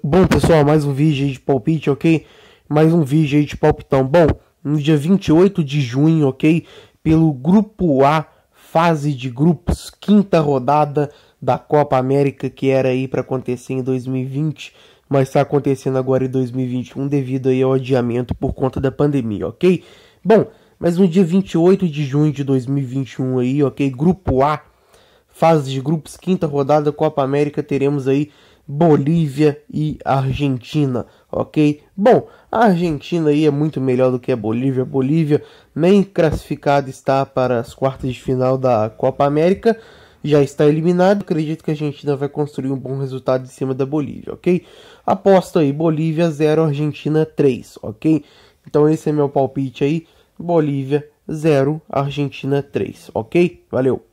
Bom, pessoal, mais um vídeo aí de palpite, ok? Mais um vídeo aí de palpitão. Bom, no dia 28 de junho, ok? Pelo Grupo A, fase de grupos, quinta rodada da Copa América, que era aí para acontecer em 2020, mas está acontecendo agora em 2021 devido aí ao adiamento por conta da pandemia, ok? Bom, mas no dia 28 de junho de 2021 aí, ok? Grupo A, fase de grupos, quinta rodada da Copa América, teremos aí Bolívia e Argentina, ok? Bom, a Argentina aí é muito melhor do que a Bolívia. A Bolívia nem classificada está para as quartas de final da Copa América, já está eliminado. Acredito que a Argentina vai construir um bom resultado em cima da Bolívia, ok? Aposto aí, Bolívia 0, Argentina 3, ok? Então esse é meu palpite aí, Bolívia 0, Argentina 3, ok? Valeu!